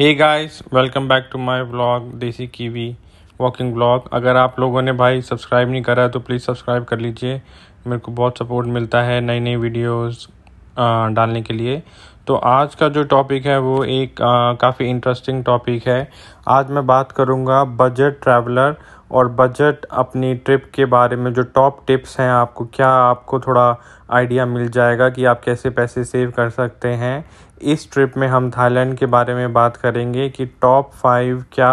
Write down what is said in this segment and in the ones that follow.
hey guys welcome back to my vlog desi Kiwi walking vlog अगर आप लोगों ने भाई सब्सक्राइब नहीं करा है तो प्लीज़ सब्सक्राइब कर लीजिए मेरे को बहुत सपोर्ट मिलता है नई नई वीडियोस डालने के लिए तो आज का जो टॉपिक है वो एक काफ़ी इंटरेस्टिंग टॉपिक है आज मैं बात करूँगा बजट ट्रैवलर और बजट अपनी ट्रिप के बारे में जो टॉप टिप्स हैं आपको क्या आपको थोड़ा आइडिया मिल जाएगा कि आप कैसे पैसे सेव कर सकते हैं इस ट्रिप में हम थाईलैंड के बारे में बात करेंगे कि टॉप फाइव क्या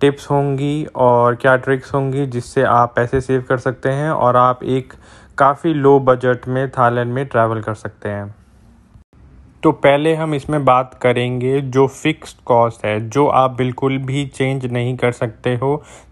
टिप्स होंगी और क्या ट्रिक्स होंगी जिससे आप पैसे सेव कर सकते हैं और आप एक काफ़ी लो बजट में थाईलैंड में ट्रैवल कर सकते हैं तो पहले हम इसमें बात करेंगे जो फिक्स्ड कॉस्ट है जो आप बिल्कुल भी चेंज नहीं कर सकते हो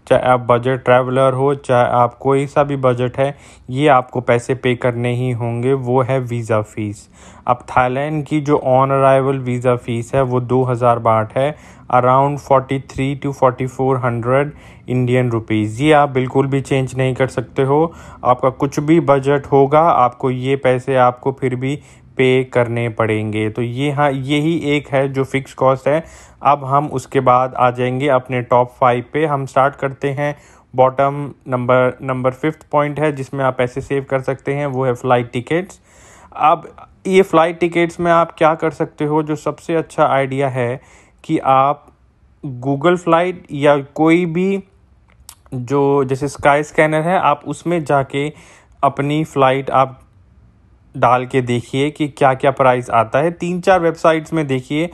चाहे आप बजट ट्रैवलर हो चाहे आप कोई सा भी बजट है ये आपको पैसे पे करने ही होंगे वो है वीज़ा फ़ीस अब थाईलैंड की जो ऑन अराइवल वीज़ा फ़ीस है वो दो हज़ार बाट है around forty three to forty four hundred Indian rupees ये आप बिल्कुल भी चेंज नहीं कर सकते हो आपका कुछ भी बजट होगा आपको ये पैसे आपको फिर भी पे करने पड़ेंगे तो ये हाँ यही एक है जो फिक्स कॉस्ट है अब हम उसके बाद आ जाएंगे अपने टॉप फाइव पे हम स्टार्ट करते हैं bottom number number fifth point है जिसमें आप पैसे सेव कर सकते हैं वो है फ़्लाइट टिकट्स अब ये फ़्लाइट टिकट्स में आप क्या कर सकते हो जो सबसे अच्छा आइडिया है कि आप गूगल फ्लाइट या कोई भी जो जैसे स्काई स्कैनर है आप उसमें जाके अपनी फ़्लाइट आप डाल के देखिए कि क्या क्या प्राइस आता है तीन चार वेबसाइट्स में देखिए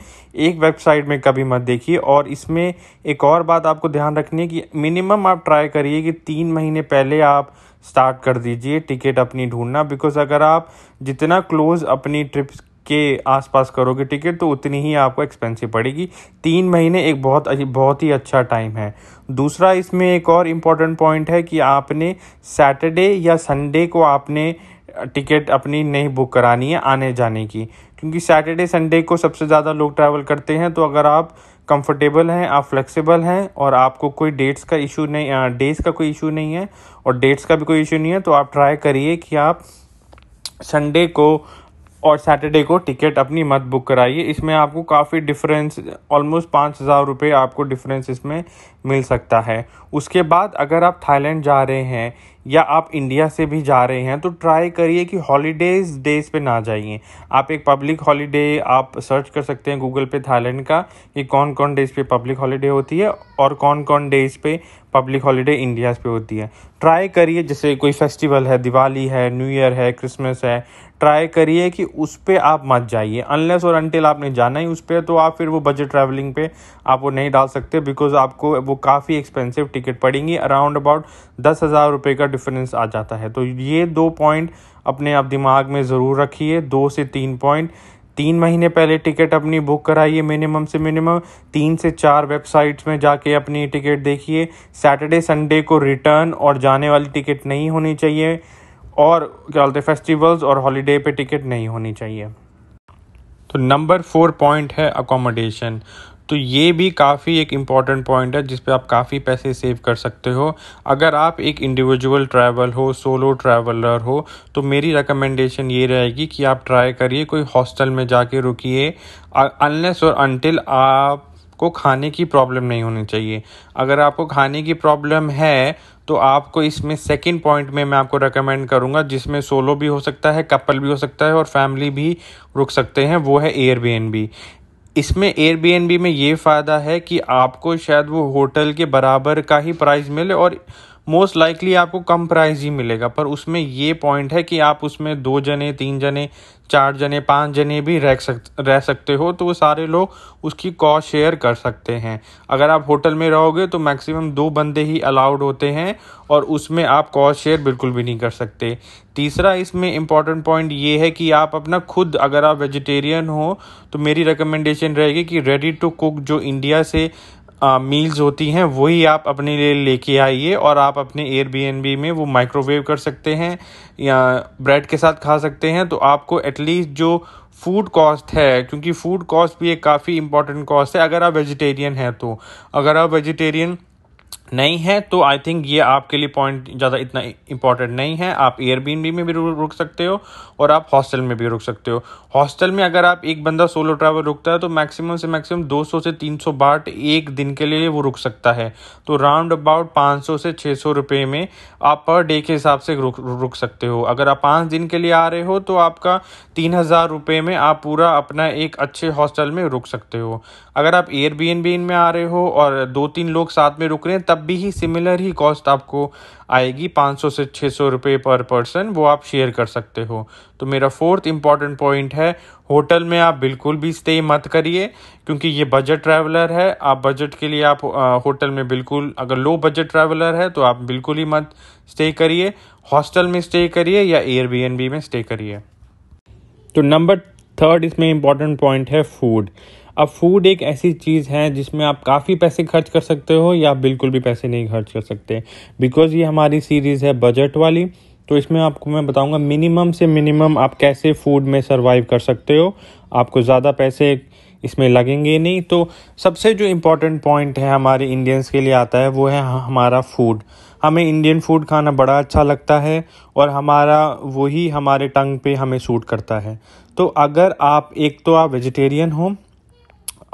एक वेबसाइट में कभी मत देखिए और इसमें एक और बात आपको ध्यान रखनी है कि मिनिमम आप ट्राई करिए कि तीन महीने पहले आप स्टार्ट कर दीजिए टिकट अपनी ढूंढना बिकॉज अगर आप जितना क्लोज अपनी ट्रिप्स के आसपास करोगे टिकट तो उतनी ही आपको एक्सपेंसिव पड़ेगी तीन महीने एक बहुत बहुत ही अच्छा टाइम है दूसरा इसमें एक और इम्पॉर्टेंट पॉइंट है कि आपने सैटरडे या संडे को आपने टिकट अपनी नहीं बुक करानी है आने जाने की क्योंकि सैटरडे संडे को सबसे ज़्यादा लोग ट्रैवल करते हैं तो अगर आप कंफर्टेबल हैं आप फ्लेक्सिबल हैं और आपको कोई डेट्स का इशू नहीं डेज का कोई इशू नहीं है और डेट्स का भी कोई इशू नहीं है तो आप ट्राई करिए कि आप संडे को और सैटरडे को टिकट अपनी मत बुक कराइए इसमें आपको काफ़ी डिफरेंस ऑलमोस्ट पाँच हज़ार रुपये आपको डिफरेंस इसमें मिल सकता है उसके बाद अगर आप थाईलैंड जा रहे हैं या आप इंडिया से भी जा रहे हैं तो ट्राई करिए कि हॉलीडेज़ डेज़ पे ना जाइए आप एक पब्लिक हॉलीडे आप सर्च कर सकते हैं गूगल पे थाईलैंड का कि कौन कौन डेज़ पे पब्लिक हॉलीडे होती है और कौन कौन डेज़ पे पब्लिक हॉलीडे इंडिया पे होती है ट्राई करिए जैसे कोई फेस्टिवल है दिवाली है न्यू ईयर है क्रिसमस है ट्राई करिए कि उस पर आप मत जाइए अनलेस और अनटिल आपने जाना ही उस पर तो आप फिर वो बजट ट्रैवलिंग पे आप वो नहीं डाल सकते बिकॉज आपको वो काफ़ी एक्सपेंसिव टिकट पड़ेंगी अराउंड अबाउट दस हज़ार रुपये का डिफरेंस आ जाता है तो ये दो पॉइंट अपने आप दिमाग में ज़रूर रखिए दो से तीन पॉइंट तीन महीने पहले टिकट अपनी बुक कराइए मिनिमम से मिनिमम तीन से चार वेबसाइट्स में जाके अपनी टिकट देखिए सैटरडे संडे को रिटर्न और जाने वाली टिकट नहीं होनी चाहिए और क्या बोलते फेस्टिवल्स और हॉलीडे पे टिकट नहीं होनी चाहिए तो नंबर फोर पॉइंट है अकोमोडेशन तो ये भी काफ़ी एक इम्पॉर्टेंट पॉइंट है जिस आप काफ़ी पैसे सेव कर सकते हो अगर आप एक इंडिविजुअल ट्रैवल हो सोलो ट्रैवलर हो तो मेरी रिकमेंडेशन ये रहेगी कि आप ट्राई करिए कोई हॉस्टल में जाके रुकिए अनलेस और अनटिल आप को खाने की प्रॉब्लम नहीं होनी चाहिए अगर आपको खाने की प्रॉब्लम है तो आपको इसमें सेकंड पॉइंट में मैं आपको रेकमेंड करूंगा जिसमें सोलो भी हो सकता है कपल भी हो सकता है और फैमिली भी रुक सकते हैं वो है एयरबीएनबी इसमें एयरबीएनबी में ये फ़ायदा है कि आपको शायद वो होटल के बराबर का ही प्राइस मिले और मोस्ट लाइकली आपको कम प्राइस ही मिलेगा पर उसमें ये पॉइंट है कि आप उसमें दो जने तीन जने चार जने पांच जने भी रह सक रह सकते हो तो वो सारे लोग उसकी कॉस्ट शेयर कर सकते हैं अगर आप होटल में रहोगे तो मैक्सिमम दो बंदे ही अलाउड होते हैं और उसमें आप कॉस्ट शेयर बिल्कुल भी नहीं कर सकते तीसरा इसमें इम्पॉर्टेंट पॉइंट ये है कि आप अपना खुद अगर आप वेजिटेरियन हो तो मेरी रिकमेंडेशन रहेगी कि रेडी टू कुक जो इंडिया से मील्स होती हैं वही आप अपने लिए लेके आइए और आप अपने एयरबीएनबी में वो माइक्रोवेव कर सकते हैं या ब्रेड के साथ खा सकते हैं तो आपको एटलीस्ट जो फूड कॉस्ट है क्योंकि फूड कॉस्ट भी एक काफ़ी इंपॉर्टेंट कॉस्ट है अगर आप वेजिटेरियन हैं तो अगर आप वेजिटेरियन नहीं है तो आई थिंक ये आपके लिए पॉइंट ज़्यादा इतना इंपॉर्टेंट नहीं है आप एयरबीन में भी रुक सकते हो और आप हॉस्टल में भी रुक सकते हो हॉस्टल में अगर आप एक बंदा सोलो ट्रैवल रुकता है तो मैक्सिमम से मैक्सिमम 200 से 300 बाट एक दिन के लिए वो रुक सकता है तो राउंड अबाउट 500 से 600 रुपये में आप पर डे के हिसाब से रुक रुक सकते हो अगर आप पाँच दिन के लिए आ रहे हो तो आपका तीन हज़ार रुपये में आप पूरा अपना एक अच्छे हॉस्टल में रुक सकते हो अगर आप एयरबीएनबी में आ रहे हो और दो तीन लोग साथ में रुक रहे हैं तब तब भी ही सिमिलर ही कॉस्ट आपको आएगी 500 से 600 सौ रुपये पर पर्सन वो आप शेयर कर सकते हो तो मेरा फोर्थ इम्पॉर्टेंट पॉइंट है होटल में आप बिल्कुल भी स्टे मत करिए क्योंकि ये बजट ट्रैवलर है आप बजट के लिए आप होटल में बिल्कुल अगर लो बजट ट्रैवलर है तो आप बिल्कुल ही मत स्टे करिए हॉस्टल में स्टे करिए या एयरबीएनबी में स्टे करिए तो नंबर थर्ड इसमें इम्पॉर्टेंट पॉइंट है फूड अब फूड एक ऐसी चीज़ है जिसमें आप काफ़ी पैसे खर्च कर सकते हो या बिल्कुल भी पैसे नहीं खर्च कर सकते बिकॉज ये हमारी सीरीज़ है बजट वाली तो इसमें आपको मैं बताऊंगा मिनिमम से मिनिमम आप कैसे फूड में सर्वाइव कर सकते हो आपको ज़्यादा पैसे इसमें लगेंगे नहीं तो सबसे जो इम्पोर्टेंट पॉइंट है हमारे इंडियंस के लिए आता है वो है हमारा फूड हमें इंडियन फूड खाना बड़ा अच्छा लगता है और हमारा वही हमारे टंग पे हमें सूट करता है तो अगर आप एक तो आप वेजिटेरियन हो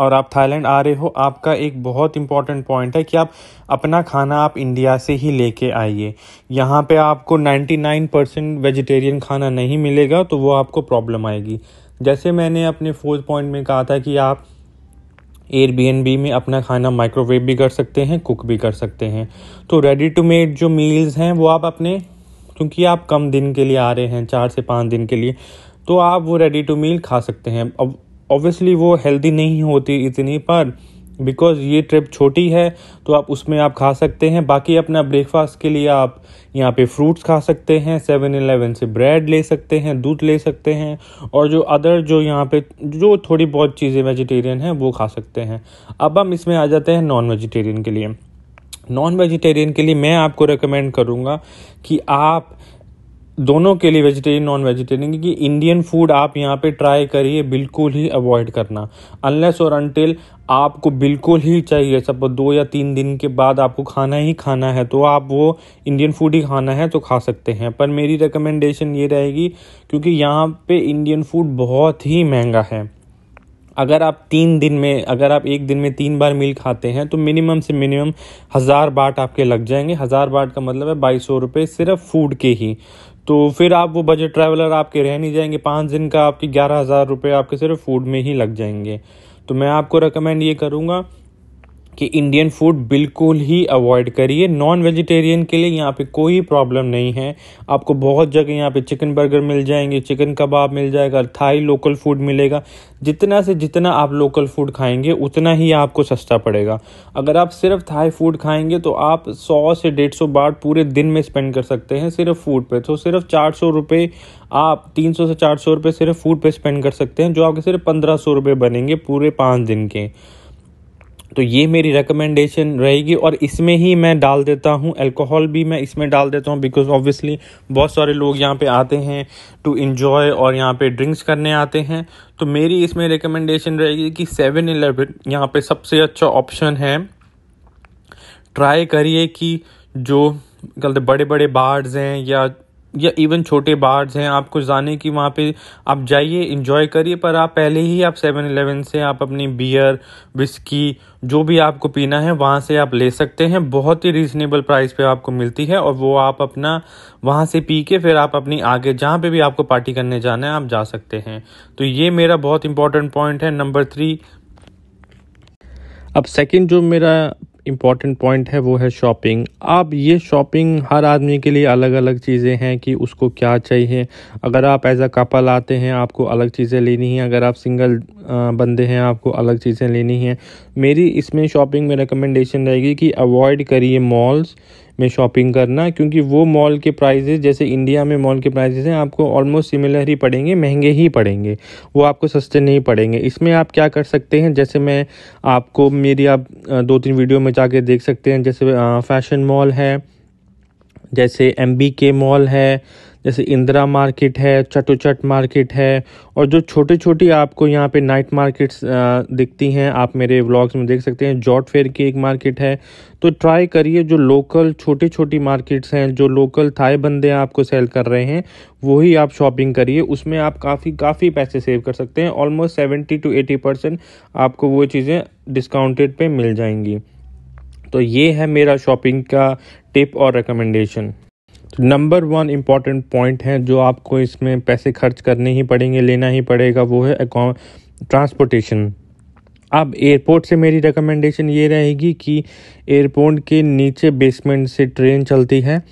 और आप थाईलैंड आ रहे हो आपका एक बहुत इंपॉर्टेंट पॉइंट है कि आप अपना खाना आप इंडिया से ही लेके आइए यहाँ पे आपको 99 परसेंट वेजिटेरियन खाना नहीं मिलेगा तो वो आपको प्रॉब्लम आएगी जैसे मैंने अपने फोर्थ पॉइंट में कहा था कि आप एयरबीएनबी में अपना खाना माइक्रोवेव भी कर सकते हैं कुक भी कर सकते हैं तो रेडी टू मेड जो मील्स हैं वो आप अपने क्योंकि आप कम दिन के लिए आ रहे हैं चार से पाँच दिन के लिए तो आप वो रेडी टू मील खा सकते हैं अब ऑब्वियसली वो हेल्दी नहीं होती इतनी पर बिकॉज ये ट्रिप छोटी है तो आप उसमें आप खा सकते हैं बाकी अपना ब्रेकफास्ट के लिए आप यहाँ पे फ्रूट्स खा सकते हैं सेवन एलेवन से ब्रेड ले सकते हैं दूध ले सकते हैं और जो अदर जो यहाँ पे जो थोड़ी बहुत चीज़ें वेजिटेरियन हैं वो खा सकते हैं अब हम इसमें आ जाते हैं नॉन वेजिटेरियन के लिए नॉन वेजिटेरियन के लिए मैं आपको रिकमेंड करूँगा कि आप दोनों के लिए वेजिटेरियन नॉन वेजिटेरियन क्योंकि इंडियन फूड आप यहाँ पे ट्राई करिए बिल्कुल ही अवॉइड करना अनलेस और अनटिल आपको बिल्कुल ही चाहिए सब दो या तीन दिन के बाद आपको खाना ही खाना है तो आप वो इंडियन फूड ही खाना है तो खा सकते हैं पर मेरी रिकमेंडेशन ये रहेगी क्योंकि यहाँ पे इंडियन फूड बहुत ही महंगा है अगर आप तीन दिन में अगर आप एक दिन में तीन बार मील खाते हैं तो मिनिमम से मिनिमम हज़ार बाट आपके लग जाएंगे हज़ार बाट का मतलब है बाईस सौ रुपये सिर्फ फूड के ही तो फिर आप वो बजट ट्रैवलर आपके रह नहीं जाएंगे पाँच दिन का आपके ग्यारह हज़ार रुपये आपके सिर्फ फूड में ही लग जाएंगे तो मैं आपको रिकमेंड ये करूँगा कि इंडियन फूड बिल्कुल ही अवॉइड करिए नॉन वेजिटेरियन के लिए यहाँ पे कोई प्रॉब्लम नहीं है आपको बहुत जगह यहाँ पे चिकन बर्गर मिल जाएंगे चिकन कबाब मिल जाएगा थाई लोकल फूड मिलेगा जितना से जितना आप लोकल फूड खाएंगे उतना ही आपको सस्ता पड़ेगा अगर आप सिर्फ थाई फूड खाएंगे तो आप सौ से डेढ़ सौ बाट पूरे दिन में स्पेंड कर सकते हैं सिर्फ फूड पे तो सिर्फ चार सौ रुपये आप तीन सौ से चार सौ रुपये सिर्फ फूड पे स्पेंड कर सकते हैं जो आपके सिर्फ पंद्रह सौ रुपये बनेंगे पूरे पाँच दिन के तो ये मेरी रिकमेंडेशन रहेगी और इसमें ही मैं डाल देता हूँ अल्कोहल भी मैं इसमें डाल देता हूँ बिकॉज ऑब्वियसली बहुत सारे लोग यहाँ पे आते हैं टू इन्जॉय और यहाँ पे ड्रिंक्स करने आते हैं तो मेरी इसमें रिकमेंडेशन रहेगी कि सेवन एलेवन यहाँ पर सबसे अच्छा ऑप्शन है ट्राई करिए कि जो कहते बड़े बड़े बार्ड्स हैं या या इवन छोटे बार्स हैं आपको जाने की वहाँ पे आप जाइए इंजॉय करिए पर आप पहले ही आप सेवन एलेवन से आप अपनी बियर बिस्की जो भी आपको पीना है वहाँ से आप ले सकते हैं बहुत ही रीज़नेबल प्राइस पे आपको मिलती है और वो आप अपना वहाँ से पी के फिर आप अपनी आगे जहाँ पे भी आपको पार्टी करने जाना है आप जा सकते हैं तो ये मेरा बहुत इंपॉर्टेंट पॉइंट है नंबर थ्री अब सेकंड जो मेरा इम्पॉर्टेंट पॉइंट है वो है शॉपिंग अब ये शॉपिंग हर आदमी के लिए अलग अलग चीज़ें हैं कि उसको क्या चाहिए अगर आप एज अ कपल आते हैं आपको अलग चीज़ें लेनी हैं अगर आप सिंगल बंदे हैं आपको अलग चीज़ें लेनी हैं मेरी इसमें शॉपिंग में रिकमेंडेशन रहेगी कि अवॉइड करिए मॉल्स में शॉपिंग करना क्योंकि वो मॉल के प्राइजेज़ जैसे इंडिया में मॉल के प्राइजेज़ हैं आपको ऑलमोस्ट सिमिलर ही पड़ेंगे महंगे ही पड़ेंगे वो आपको सस्ते नहीं पड़ेंगे इसमें आप क्या कर सकते हैं जैसे मैं आपको मेरी आप दो तीन वीडियो में जाके देख सकते हैं जैसे फैशन मॉल है जैसे एम बी के मॉल है जैसे इंदिरा मार्केट है चटोचट मार्केट है और जो छोटी छोटी आपको यहाँ पे नाइट मार्केट्स दिखती हैं आप मेरे व्लॉग्स में देख सकते हैं जॉट फेयर की एक मार्केट है तो ट्राई करिए जो लोकल छोटी छोटी मार्केट्स हैं जो लोकल थाए बंदे आपको सेल कर रहे हैं वही आप शॉपिंग करिए उसमें आप काफ़ी काफ़ी पैसे सेव कर सकते हैं almost seventy to eighty percent आपको वो चीज़ें डिस्काउंटेड पे मिल जाएंगी तो ये है मेरा शॉपिंग का टिप और recommendation number one important point है जो आपको इसमें पैसे खर्च करने ही पड़ेंगे लेना ही पड़ेगा वो है ट्रांसपोर्टेशन अब एयरपोर्ट से मेरी रिकमेंडेशन ये रहेगी कि एयरपोर्ट के नीचे बेसमेंट से ट्रेन चलती है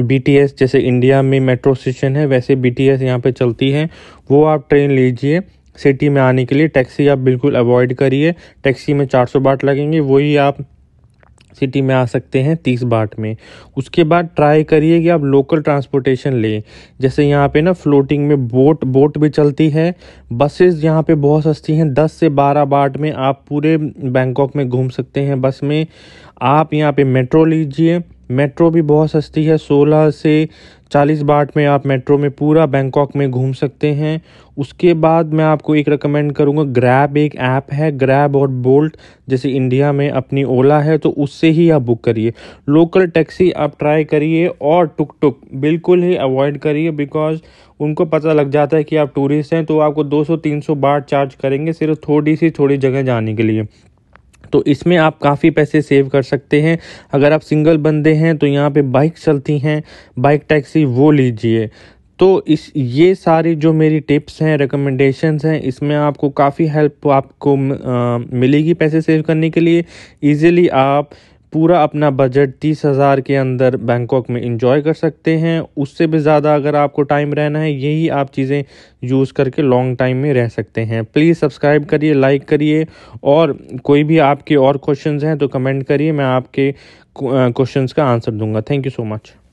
बीटीएस जैसे इंडिया में मेट्रो स्टेशन है वैसे बीटीएस यहाँ पे चलती है वो आप ट्रेन लीजिए सिटी में आने के लिए टैक्सी आप बिल्कुल अवॉइड करिए टैक्सी में 400 बाट लगेंगे वही आप सिटी में आ सकते हैं तीस बाट में उसके बाद ट्राई करिए कि आप लोकल ट्रांसपोर्टेशन लें जैसे यहाँ पे ना फ्लोटिंग में बोट बोट भी चलती है बसेस यहाँ पे बहुत सस्ती हैं दस से बारह बाट में आप पूरे बैंकॉक में घूम सकते हैं बस में आप यहाँ पे मेट्रो लीजिए मेट्रो भी बहुत सस्ती है 16 से 40 बाट में आप मेट्रो में पूरा बैंकॉक में घूम सकते हैं उसके बाद मैं आपको एक रिकमेंड करूँगा ग्रैब एक ऐप है ग्रैब और बोल्ट जैसे इंडिया में अपनी ओला है तो उससे ही आप बुक करिए लोकल टैक्सी आप ट्राई करिए और टुक टुक बिल्कुल ही अवॉइड करिए बिकॉज उनको पता लग जाता है कि आप टूरिस्ट हैं तो आपको दो सौ बाट चार्ज करेंगे सिर्फ थोड़ी सी थोड़ी जगह जाने के लिए तो इसमें आप काफ़ी पैसे सेव कर सकते हैं अगर आप सिंगल बंदे हैं तो यहाँ पे बाइक चलती हैं बाइक टैक्सी वो लीजिए तो इस ये सारी जो मेरी टिप्स हैं रिकमेंडेशंस हैं इसमें आपको काफ़ी हेल्प आपको आ, मिलेगी पैसे सेव करने के लिए इजीली आप पूरा अपना बजट तीस हज़ार के अंदर बैंकॉक में इंजॉय कर सकते हैं उससे भी ज़्यादा अगर आपको टाइम रहना है यही आप चीज़ें यूज़ करके लॉन्ग टाइम में रह सकते हैं प्लीज़ सब्सक्राइब करिए लाइक करिए और कोई भी आपके और क्वेश्चंस हैं तो कमेंट करिए मैं आपके क्वेश्चंस का आंसर दूंगा थैंक यू सो मच